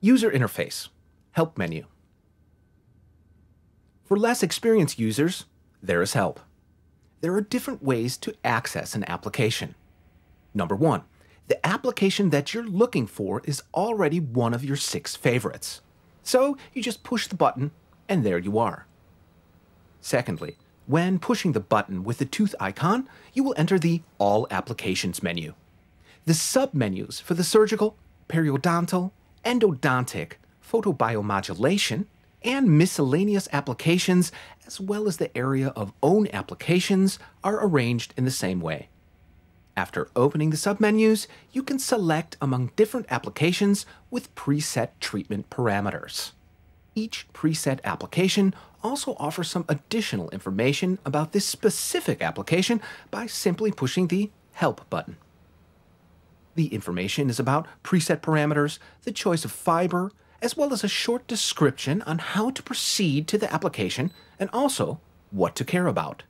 User interface, help menu. For less experienced users, there is help. There are different ways to access an application. Number one, the application that you're looking for is already one of your six favorites. So you just push the button and there you are. Secondly, when pushing the button with the tooth icon, you will enter the All Applications menu. The submenus for the surgical, periodontal, endodontic, photobiomodulation, and miscellaneous applications, as well as the area of own applications, are arranged in the same way. After opening the submenus, you can select among different applications with preset treatment parameters. Each preset application also offers some additional information about this specific application by simply pushing the Help button. The information is about preset parameters, the choice of fiber, as well as a short description on how to proceed to the application and also what to care about.